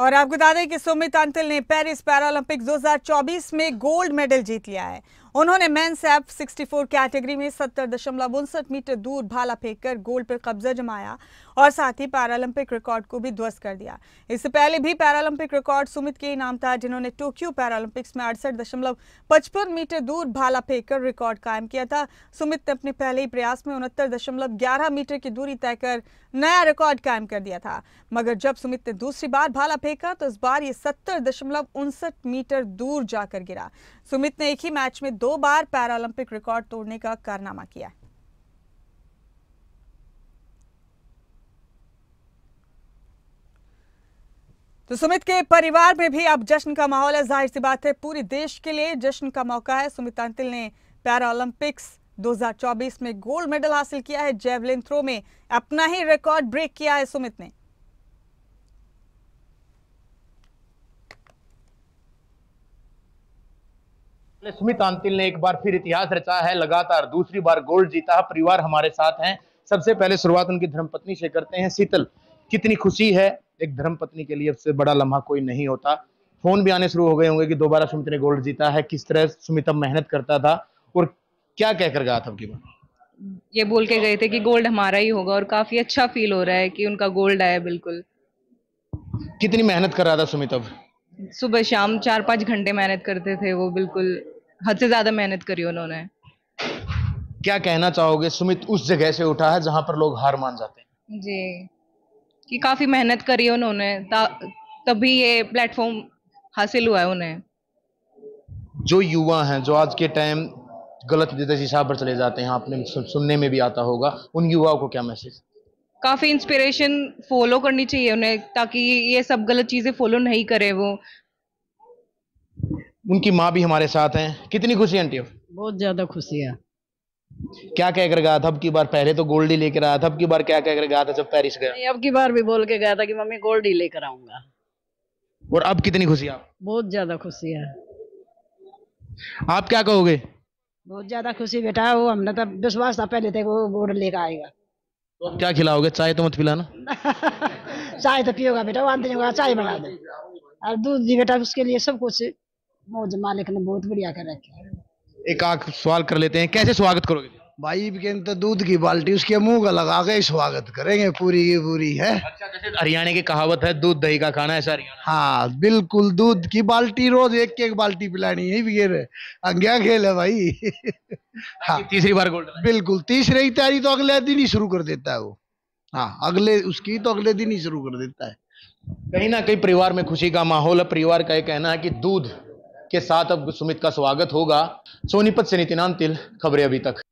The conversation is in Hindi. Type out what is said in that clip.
और आपको बता दें कि सुमित अंतिल ने पेरिस पैरालंपिक 2024 में गोल्ड मेडल जीत लिया है उन्होंने मेंस एफ 64 कैटेगरी में सत्तर दशमलव उनसठ मीटर दूर भाला फेंककर गोल्ड पर कब्जा जमाया और साथ ही पैरालंपिक रिकॉर्ड को भी ध्वस्त कर दिया इससे पहले भी पैरालंपिक रिकॉर्ड सुमित के नाम था जिन्होंने टोक्यो पैरालंपिक्स में अड़सठ मीटर दूर भाला फेंककर रिकॉर्ड कायम किया था सुमित ने अपने पहले ही प्रयास में उनहत्तर मीटर की दूरी तय कर नया रिकॉर्ड कायम कर दिया था मगर जब सुमित ने दूसरी बार भाला फेंका तो इस बार ये सत्तर मीटर दूर जाकर गिरा सुमित ने एक ही मैच में दो दो बार पैरालंपिक रिकॉर्ड तोड़ने का कारनामा किया है तो सुमित के परिवार में भी अब जश्न का माहौल है जाहिर सी बात है पूरे देश के लिए जश्न का मौका है सुमित अंतिल ने पैरालंपिक्स 2024 में गोल्ड मेडल हासिल किया है जेवलिन थ्रो में अपना ही रिकॉर्ड ब्रेक किया है सुमित ने सुमित आंतिल ने एक बार फिर इतिहास रचा है लगातार दूसरी बार गोल्ड जीता है परिवार हमारे साथ हैं सबसे पहले शुरुआत उनकी धर्मपत्नी से करते हैं शीतल कितनी खुशी है एक धर्मपत्नी के लिए सबसे बड़ा लम्हा कोई नहीं होता फोन भी आने शुरू हो गए होंगे कि दोबारा सुमित ने गोल्ड जीता है किस तरह सुमित मेहनत करता था और क्या कहकर गया था उनकी बात ये बोल के गए थे कि गोल्ड हमारा ही होगा और काफी अच्छा फील हो रहा है कि उनका गोल्ड आया बिल्कुल कितनी मेहनत कर रहा था सुमित अब सुबह शाम चार पाँच घंटे मेहनत करते थे वो बिल्कुल हद से ज्यादा मेहनत करी उन्होंने क्या कहना चाहोगे सुमित उस जगह से उठा है जहाँ पर लोग हार मान जाते हैं जी कि काफी मेहनत करी उन्होंने तभी ये प्लेटफॉर्म हासिल हुआ है उन्हें जो युवा हैं जो आज के टाइम गलत दिशा पर चले जाते हैं आपने सुनने में भी आता होगा उन युवाओं को क्या मैसेज काफ़ी इंस्पिरेशन फॉलो करनी चाहिए उन्हें ताकि ये सब गलत चीज़ें फॉलो नहीं करे वो उनकी माँ भी हमारे साथ हैं कितनी खुशी आंटी बहुत ज़्यादा खुशी है क्या कह कर गया था अब की बार पहले तो गोल्ड ही लेकर आया था अब की बार क्या कह कर गया था जब पेरिस गया अब की बार भी बोल के गया था कि मम्मी गोल्ड ही लेकर आऊंगा और अब कितनी खुशी आप बहुत ज़्यादा खुशी है आप क्या कहोगे बहुत ज़्यादा खुशी बेटा वो हमने तो विश्वास था पहले थे वो गोल्ड लेकर आएगा तो क्या खिलाओगे चाय तो मत पिलाना चाय तो पियोगा बेटा वो आंदे चाय बना दे और दूध दी बेटा उसके लिए सब कुछ मौज मालिक ने बहुत बढ़िया कर रखे एक आख सवाल कर लेते हैं कैसे स्वागत करोगे भाई भी तो दूध की बाल्टी उसके मुंह का लगा के स्वागत करेंगे पूरी की पूरी है अच्छा हरियाणा की कहावत है दूध दही का खाना ऐसा हाँ बिल्कुल दूध की बाल्टी रोज एक एक बाल्टी पिलानी है बिकेन अंग्या खेल है भाई हाँ तीसरी बार गोल्ड बिल्कुल तीसरे की तैयारी तो अगले दिन ही शुरू कर देता है वो हाँ अगले उसकी तो अगले दिन ही शुरू कर देता है कहीं ना कहीं परिवार में खुशी का माहौल है परिवार का यह कहना है कि दूध के साथ अब सुमित का स्वागत होगा सोनीपत से नितिनान तिल खबरें अभी तक